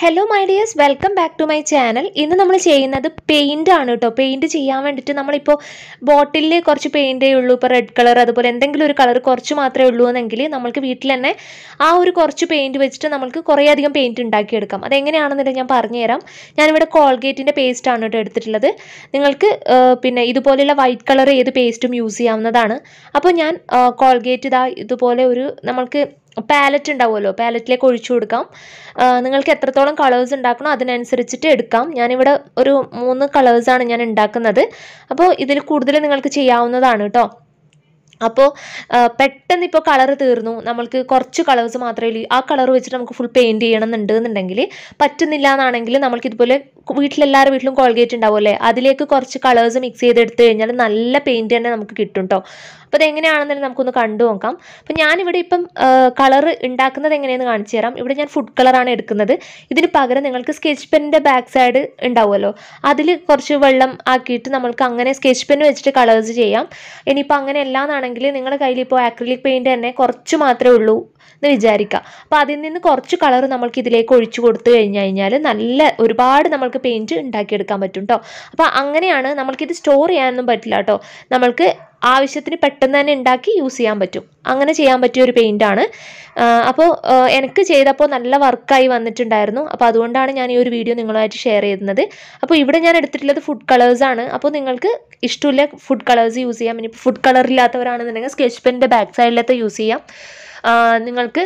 hello my dears welcome back to my channel ഇന്ന് നമ്മൾ ചെയ്യുന്നത് പെയിൻ്റ് ആണ് കേട്ടോ പെയിൻറ്റ് ചെയ്യാൻ വേണ്ടിയിട്ട് നമ്മളിപ്പോൾ ബോട്ടിലിൽ കുറച്ച് പെയിൻറ്റേ ഉള്ളൂ ഇപ്പോൾ റെഡ് കളർ അതുപോലെ എന്തെങ്കിലും ഒരു കളർ കുറച്ച് മാത്രമേ ഉള്ളൂ എന്നെങ്കിൽ നമ്മൾക്ക് വീട്ടിൽ തന്നെ ആ ഒരു കുറച്ച് പെയിൻറ്റ് വെച്ചിട്ട് നമുക്ക് കുറേയധികം പെയിൻറ്റ് ഉണ്ടാക്കിയെടുക്കാം അതെങ്ങനെയാണെന്നില്ല ഞാൻ പറഞ്ഞുതരാം ഞാനിവിടെ കോൾഗേറ്റിൻ്റെ പേസ്റ്റ് ആണ് കേട്ടോ എടുത്തിട്ടുള്ളത് നിങ്ങൾക്ക് പിന്നെ ഇതുപോലെയുള്ള വൈറ്റ് കളർ ഏത് പേസ്റ്റും യൂസ് ചെയ്യാവുന്നതാണ് അപ്പോൾ ഞാൻ കോൾഗേറ്റ് ഇതാ ഇതുപോലെ ഒരു നമ്മൾക്ക് പാലറ്റ് ഉണ്ടാവുമല്ലോ പാലറ്റിലേക്ക് ഒഴിച്ചു കൊടുക്കാം നിങ്ങൾക്ക് എത്രത്തോളം കളേഴ്സ് ഉണ്ടാക്കണോ അതിനനുസരിച്ചിട്ട് എടുക്കാം ഞാനിവിടെ ഒരു മൂന്ന് കളേഴ്സാണ് ഞാൻ ഉണ്ടാക്കുന്നത് അപ്പോൾ ഇതിൽ കൂടുതൽ നിങ്ങൾക്ക് ചെയ്യാവുന്നതാണ് കേട്ടോ അപ്പോൾ പെട്ടെന്ന് ഇപ്പോൾ കളർ തീർന്നു നമ്മൾക്ക് കുറച്ച് കളേഴ്സ് മാത്രമേ ആ കളർ വെച്ചിട്ട് നമുക്ക് ഫുൾ പെയിൻറ് ചെയ്യണം എന്നുണ്ടെന്നുണ്ടെങ്കിൽ പറ്റുന്നില്ല എന്നാണെങ്കിൽ നമുക്ക് ഇതുപോലെ വീട്ടിലെല്ലാവരുടെ വീട്ടിലും കോൾഗേറ്റ് ഉണ്ടാവും അല്ലേ അതിലേക്ക് കുറച്ച് കളേഴ്സ് മിക്സ് ചെയ്തെടുത്ത് കഴിഞ്ഞാൽ നല്ല പെയിൻറ് തന്നെ നമുക്ക് കിട്ടും കേട്ടോ അപ്പോൾ അതെങ്ങനെയാണെന്നുണ്ടെങ്കിൽ നമുക്കൊന്ന് കണ്ടു നോക്കാം അപ്പോൾ ഞാനിവിടെ ഇപ്പം കളർ ഉണ്ടാക്കുന്നത് എങ്ങനെയെന്ന് കാണിച്ചു തരാം ഇവിടെ ഞാൻ ഫുഡ് കളറാണ് എടുക്കുന്നത് ഇതിന് പകരം നിങ്ങൾക്ക് സ്കെച്ച് പെൻ്റെ ബാക്ക് സൈഡ് ഉണ്ടാവുമല്ലോ അതിൽ കുറച്ച് വെള്ളം ആക്കിയിട്ട് നമ്മൾക്ക് അങ്ങനെ സ്കെച്ച് പെൻ വെച്ചിട്ട് കളേഴ്സ് ചെയ്യാം ഇനിയിപ്പോൾ അങ്ങനെയല്ലാന്നാണ് ആണെങ്കിൽ നിങ്ങളുടെ കയ്യിൽ ഇപ്പോൾ ആക്രിലിക് പെയിൻറ്റ് തന്നെ കുറച്ച് മാത്രമേ ഉള്ളൂ എന്ന് വിചാരിക്കുക അപ്പോൾ അതിൽ നിന്ന് കുറച്ച് കളർ നമ്മൾക്ക് ഇതിലേക്ക് ഒഴിച്ചു കൊടുത്തു കഴിഞ്ഞു കഴിഞ്ഞാൽ നല്ല ഒരുപാട് നമ്മൾക്ക് പെയിൻറ്റ് ഉണ്ടാക്കിയെടുക്കാൻ പറ്റും കേട്ടോ അപ്പോൾ അങ്ങനെയാണ് നമ്മൾക്കിത് സ്റ്റോർ ചെയ്യാനൊന്നും പറ്റില്ല കേട്ടോ നമ്മൾക്ക് ആവശ്യത്തിന് പെട്ടെന്ന് തന്നെ ഉണ്ടാക്കി യൂസ് ചെയ്യാൻ പറ്റും അങ്ങനെ ചെയ്യാൻ പറ്റിയ ഒരു ആണ് അപ്പോൾ എനിക്ക് ചെയ്തപ്പോൾ നല്ല വർക്കായി വന്നിട്ടുണ്ടായിരുന്നു അപ്പോൾ അതുകൊണ്ടാണ് ഞാൻ ഈ ഒരു വീഡിയോ നിങ്ങളുമായിട്ട് ഷെയർ ചെയ്യുന്നത് അപ്പോൾ ഇവിടെ ഞാൻ എടുത്തിട്ടുള്ളത് ഫുഡ് കളേഴ്സാണ് അപ്പോൾ നിങ്ങൾക്ക് ഇഷ്ടമില്ല ഫുഡ് കളേഴ്സ് യൂസ് ചെയ്യാം ഇനിയിപ്പോൾ ഫുഡ് കളർ സ്കെച്ച് പെൻ്റെ ബാക്ക് സൈഡിലത്തെ യൂസ് ചെയ്യാം നിങ്ങൾക്ക്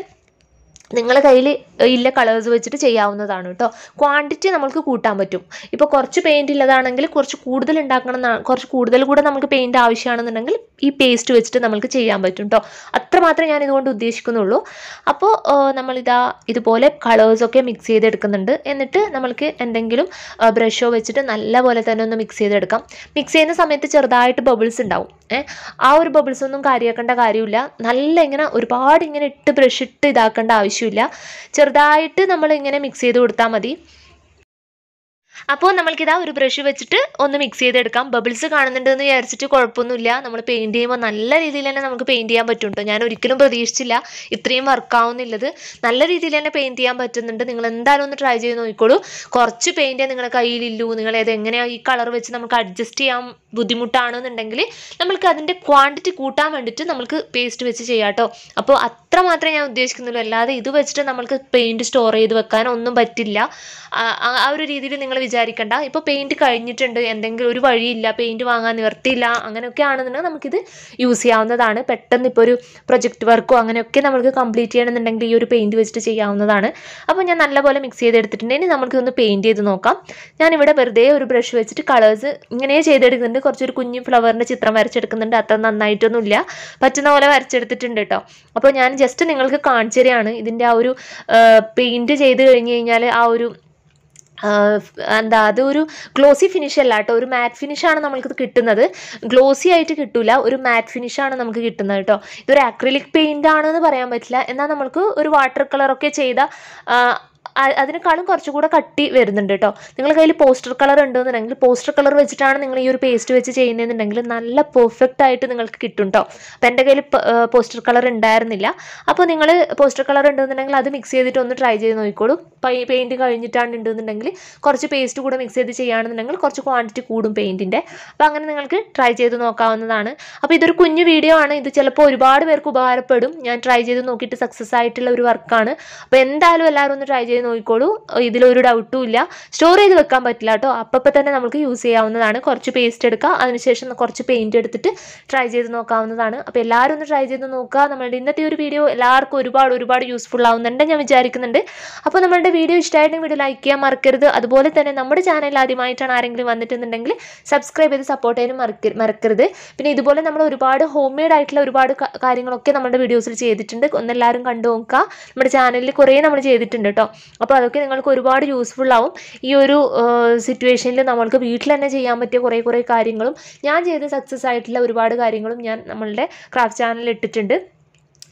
നിങ്ങളെ കയ്യിൽ ഇല്ല കളേഴ്സ് വെച്ചിട്ട് ചെയ്യാവുന്നതാണ് കേട്ടോ ക്വാണ്ടിറ്റി നമുക്ക് കൂട്ടാൻ പറ്റും ഇപ്പോൾ കുറച്ച് പെയിൻറ്റ് ഉള്ളതാണെങ്കിൽ കുറച്ച് കൂടുതൽ ഉണ്ടാക്കണം കുറച്ച് കൂടുതൽ കൂടെ നമുക്ക് പെയിൻറ്റ് ആവശ്യമാണെന്നുണ്ടെങ്കിൽ ഈ പേസ്റ്റ് വെച്ചിട്ട് നമുക്ക് ചെയ്യാൻ പറ്റും കേട്ടോ അത്രമാത്രം ഞാൻ ഇതുകൊണ്ട് ഉദ്ദേശിക്കുന്നുള്ളൂ അപ്പോൾ നമ്മളിതാ ഇതുപോലെ കളേഴ്സൊക്കെ മിക്സ് ചെയ്തെടുക്കുന്നുണ്ട് എന്നിട്ട് നമ്മൾക്ക് എന്തെങ്കിലും ബ്രഷോ വെച്ചിട്ട് നല്ലപോലെ തന്നെ ഒന്ന് മിക്സ് ചെയ്തെടുക്കാം മിക്സ് ചെയ്യുന്ന സമയത്ത് ചെറുതായിട്ട് ബബിൾസ് ഉണ്ടാവും ആ ഒരു ബബിൾസ് ഒന്നും കാര്യമാക്കേണ്ട കാര്യമില്ല നല്ല ഇങ്ങനെ ഒരുപാട് ഇങ്ങനെ ഇട്ട് ബ്രഷ് ഇട്ട് ഇതാക്കേണ്ട ആവശ്യം ആവശ്യമില്ല ചെറുതായിട്ട് നമ്മൾ ഇങ്ങനെ മിക്സ് ചെയ്ത് കൊടുത്താൽ മതി അപ്പോൾ നമ്മൾക്കിതാ ഒരു ബ്രഷ് വെച്ചിട്ട് ഒന്ന് മിക്സ് ചെയ്തെടുക്കാം ബബിൾസ് കാണുന്നുണ്ടെന്ന് വിചാരിച്ചിട്ട് കുഴപ്പമൊന്നുമില്ല നമ്മൾ പെയിൻറ്റ് ചെയ്യുമ്പോൾ നല്ല രീതിയിൽ തന്നെ നമുക്ക് പെയിൻറ്റ് ചെയ്യാൻ പറ്റും കേട്ടോ ഞാൻ ഒരിക്കലും പ്രതീക്ഷിച്ചില്ല ഇത്രയും വർക്കാവുന്നില്ലത് നല്ല രീതിയിൽ തന്നെ പെയിൻറ്റ് ചെയ്യാൻ പറ്റുന്നുണ്ട് നിങ്ങൾ എന്തായാലും ഒന്ന് ട്രൈ ചെയ്ത് നോക്കിക്കോളൂ കുറച്ച് പെയിൻറ്റേ നിങ്ങളുടെ കയ്യിലില്ലൂ നിങ്ങൾ ഏത് എങ്ങനെയാണ് ഈ കളർ വെച്ച് നമുക്ക് അഡ്ജസ്റ്റ് ചെയ്യാൻ ബുദ്ധിമുട്ടാണെന്നുണ്ടെങ്കിൽ നമ്മൾക്ക് അതിൻ്റെ ക്വാണ്ടിറ്റി കൂട്ടാൻ വേണ്ടിയിട്ട് നമുക്ക് പേസ്റ്റ് വെച്ച് ചെയ്യാം കേട്ടോ അപ്പോൾ അത്ര മാത്രമേ ഞാൻ ഉദ്ദേശിക്കുന്നുള്ളൂ അല്ലാതെ ഇത് വെച്ചിട്ട് നമുക്ക് പെയിൻറ്റ് സ്റ്റോർ ചെയ്ത് വെക്കാനൊന്നും പറ്റില്ല ആ ഒരു രീതിയിൽ നിങ്ങൾ വിചാരിച്ചു വിചാരിക്കണ്ട ഇപ്പോൾ പെയിൻറ്റ് കഴിഞ്ഞിട്ടുണ്ട് എന്തെങ്കിലും ഒരു വഴിയില്ല പെയിൻറ്റ് വാങ്ങാൻ നിവർത്തിയില്ല അങ്ങനെയൊക്കെ ആണെന്നുണ്ടെങ്കിൽ നമുക്കിത് യൂസ് ചെയ്യാവുന്നതാണ് പെട്ടെന്ന് ഇപ്പോൾ ഒരു പ്രൊജക്റ്റ് വർക്കോ അങ്ങനെയൊക്കെ നമുക്ക് കംപ്ലീറ്റ് ചെയ്യണമെന്നുണ്ടെങ്കിൽ ഈ ഒരു പെയിൻറ്റ് വെച്ചിട്ട് ചെയ്യാവുന്നതാണ് അപ്പോൾ ഞാൻ നല്ലപോലെ മിക്സ് ചെയ്തെടുത്തിട്ടുണ്ടെങ്കിൽ ഇനി നമുക്കിതൊന്ന് പെയിൻറ്റ് ചെയ്ത് നോക്കാം ഞാനിവിടെ വെറുതെ ഒരു ബ്രഷ് വെച്ചിട്ട് കളേഴ്സ് ഇങ്ങനെ ചെയ്തെടുക്കുന്നുണ്ട് കുറച്ചൊരു കുഞ്ഞു ഫ്ലവറിൻ്റെ ചിത്രം വരച്ചെടുക്കുന്നുണ്ട് അത്ര നന്നായിട്ടൊന്നുമില്ല പറ്റുന്ന പോലെ വരച്ചെടുത്തിട്ടുണ്ട് കേട്ടോ അപ്പോൾ ഞാൻ ജസ്റ്റ് നിങ്ങൾക്ക് കാണിച്ചു തരികയാണ് ഇതിൻ്റെ ആ ഒരു പെയിൻറ്റ് ചെയ്ത് കഴിഞ്ഞ് കഴിഞ്ഞാൽ ആ ഒരു എന്താ അതൊരു ഗ്ലോസി ഫിനിഷ് അല്ല കേട്ടോ ഒരു മാറ്റ് ഫിനിഷാണ് നമ്മൾക്ക് കിട്ടുന്നത് ഗ്ലോസി ആയിട്ട് കിട്ടില്ല ഒരു മാറ്റ് ഫിനിഷാണ് നമുക്ക് കിട്ടുന്നത് കേട്ടോ ഇതൊരു അക്രിലിക് പെയിൻ്റ് ആണെന്ന് പറയാൻ പറ്റില്ല എന്നാൽ നമ്മൾക്ക് ഒരു വാട്ടർ കളറൊക്കെ ചെയ്ത അതിനേക്കാളും കൂടെ കട്ടി വരുന്നുണ്ട് കേട്ടോ നിങ്ങളുടെ കയ്യിൽ പോസ്റ്റർ കളർ ഉണ്ടെന്നുണ്ടെങ്കിൽ പോസ്റ്റർ കളർ വെച്ചിട്ടാണ് നിങ്ങൾ ഈ ഒരു പേസ്റ്റ് വെച്ച് ചെയ്യുന്നതെന്നുണ്ടെങ്കിൽ നല്ല പെർഫെക്റ്റ് ആയിട്ട് നിങ്ങൾക്ക് കിട്ടും കേട്ടോ അപ്പം എൻ്റെ കയ്യിൽ പോസ്റ്റർ കളർ ഉണ്ടായിരുന്നില്ല അപ്പോൾ നിങ്ങൾ പോസ്റ്റർ കളർ ഉണ്ടെന്നുണ്ടെങ്കിൽ അത് മിക്സ് ചെയ്തിട്ട് ഒന്ന് ട്രൈ ചെയ്ത് നോക്കിക്കോളൂ പെയിൻറ്റ് കഴിഞ്ഞിട്ടാണ് ഉണ്ടെന്നുണ്ടെങ്കിൽ കുറച്ച് പേസ്റ്റ് കൂടെ മിക്സ് ചെയ്ത് ചെയ്യുകയാണെന്നുണ്ടെങ്കിൽ കുറച്ച് ക്വാണ്ടിറ്റി കൂടും പെയിൻറ്റിൻ്റെ അപ്പോൾ അങ്ങനെ നിങ്ങൾക്ക് ട്രൈ ചെയ്ത് നോക്കാവുന്നതാണ് അപ്പോൾ ഇതൊരു കുഞ്ഞു വീഡിയോ ആണ് ഇത് ചിലപ്പോൾ ഒരുപാട് പേർക്ക് ഉപകാരപ്പെടും ഞാൻ ട്രൈ ചെയ്ത് നോക്കിയിട്ട് സക്സസ് ആയിട്ടുള്ള ഒരു വർക്കാണ് അപ്പോൾ എന്തായാലും എല്ലാവരും ഒന്ന് ട്രൈ ചെയ്ത് ചെയ്ത് നോക്കിക്കോളൂ ഇതിലൊരു ഡൗട്ടും ഇല്ല സ്റ്റോർ ചെയ്ത് വെക്കാൻ പറ്റില്ല കേട്ടോ അപ്പം തന്നെ നമുക്ക് യൂസ് ചെയ്യാവുന്നതാണ് കുറച്ച് പേസ്റ്റ് എടുക്കുക അതിനുശേഷം കുറച്ച് പെയിൻറ്റ് എടുത്തിട്ട് ട്രൈ ചെയ്ത് നോക്കാവുന്നതാണ് അപ്പോൾ എല്ലാവരും ഒന്ന് ട്രൈ ചെയ്ത് നോക്കുക നമ്മളുടെ ഇന്നത്തെ ഒരു വീഡിയോ എല്ലാവർക്കും ഒരുപാട് ഒരുപാട് യൂസ്ഫുൾ ആവുന്നുണ്ട് ഞാൻ വിചാരിക്കുന്നുണ്ട് അപ്പോൾ നമ്മളുടെ വീഡിയോ ഇഷ്ടമായിട്ടുണ്ടെങ്കിൽ വീഡിയോ ലൈക്ക് ചെയ്യാൻ മറക്കരുത് അതുപോലെ തന്നെ നമ്മുടെ ചാനൽ ആദ്യമായിട്ടാണ് ആരെങ്കിലും വന്നിട്ടുണ്ടെങ്കിൽ സബ്സ്ക്രൈബ് ചെയ്ത് സപ്പോർട്ട് ചെയ്യാനും മറക്കരുത് പിന്നെ ഇതുപോലെ നമ്മൾ ഒരുപാട് ഹോം മെയ്ഡ് ആയിട്ടുള്ള ഒരുപാട് കാര്യങ്ങളൊക്കെ നമ്മുടെ വീഡിയോസിൽ ചെയ്തിട്ടുണ്ട് ഒന്നെല്ലാവരും കണ്ടു നോക്കുക നമ്മുടെ ചാനലിൽ കുറേ നമ്മൾ ചെയ്തിട്ടുണ്ട് കേട്ടോ അപ്പോൾ അതൊക്കെ നിങ്ങൾക്ക് ഒരുപാട് യൂസ്ഫുൾ ആവും ഈ ഒരു സിറ്റുവേഷനിൽ നമ്മൾക്ക് വീട്ടിൽ തന്നെ ചെയ്യാൻ പറ്റിയ കുറേ കുറേ കാര്യങ്ങളും ഞാൻ ചെയ്ത് സക്സസ് ആയിട്ടുള്ള ഒരുപാട് കാര്യങ്ങളും ഞാൻ നമ്മളുടെ ക്രാഫ്റ്റ് ചാനലിൽ ഇട്ടിട്ടുണ്ട്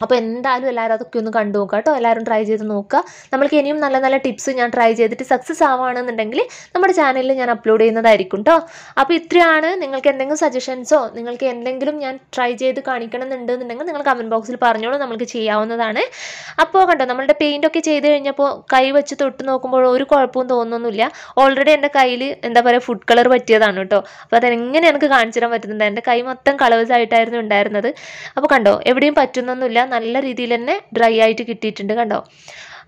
അപ്പോൾ എന്തായാലും എല്ലാവരും അതൊക്കെ ഒന്ന് കണ്ടു നോക്കുക കേട്ടോ എല്ലാവരും ട്രൈ ചെയ്ത് നോക്കുക നമ്മൾക്ക് ഇനിയും നല്ല നല്ല ടിപ്സ് ഞാൻ ട്രൈ ചെയ്തിട്ട് സക്സസ് ആവുകയാണെന്നുണ്ടെങ്കിൽ നമ്മുടെ ചാനലിൽ ഞാൻ അപ്ലോഡ് ചെയ്യുന്നതായിരിക്കും കേട്ടോ അപ്പോൾ ഇത്രയാണ് നിങ്ങൾക്ക് എന്തെങ്കിലും സജഷൻസോ നിങ്ങൾക്ക് എന്തെങ്കിലും ഞാൻ ട്രൈ ചെയ്ത് കാണിക്കണം എന്നുണ്ടെന്നുണ്ടെങ്കിൽ നിങ്ങൾ കമൻറ്റ് ബോക്സിൽ പറഞ്ഞോളൂ നമുക്ക് ചെയ്യാവുന്നതാണ് അപ്പോൾ കണ്ടോ നമ്മളുടെ പെയിൻറ്റൊക്കെ ചെയ്ത് കഴിഞ്ഞപ്പോൾ കൈ വെച്ച് തൊട്ട് നോക്കുമ്പോൾ ഒരു കുഴപ്പവും തോന്നുന്നില്ല ഓൾറെഡി എൻ്റെ കയ്യിൽ എന്താ പറയുക ഫുഡ് കളർ പറ്റിയതാണ് കേട്ടോ അപ്പോൾ അതെങ്ങനെ എനിക്ക് കാണിച്ചു തരാൻ പറ്റുന്നുണ്ട് എൻ്റെ കൈ മൊത്തം കളേഴ്സ് ആയിട്ടായിരുന്നു ഉണ്ടായിരുന്നത് അപ്പോൾ കണ്ടോ എവിടെയും പറ്റുന്നൊന്നുമില്ല നല്ല രീതിയിൽ തന്നെ ഡ്രൈ ആയിട്ട് കിട്ടിയിട്ടുണ്ട് കണ്ടോ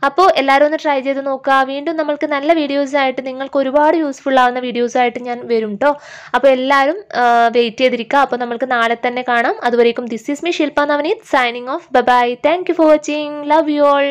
അപ്പോൾ എല്ലാവരും ഒന്ന് ട്രൈ ചെയ്ത് നോക്കുക വീണ്ടും നമ്മൾക്ക് നല്ല വീഡിയോസ് ആയിട്ട് നിങ്ങൾക്ക് ഒരുപാട് യൂസ്ഫുൾ ആവുന്ന വീഡിയോസ് ആയിട്ട് ഞാൻ വരും കേട്ടോ അപ്പോൾ എല്ലാവരും വെയിറ്റ് ചെയ്തിരിക്കുക അപ്പോൾ നമുക്ക് നാളെ തന്നെ കാണാം അതുവരേക്കും this is me Shilpa Navaneeth signing off bye thank you for watching love you all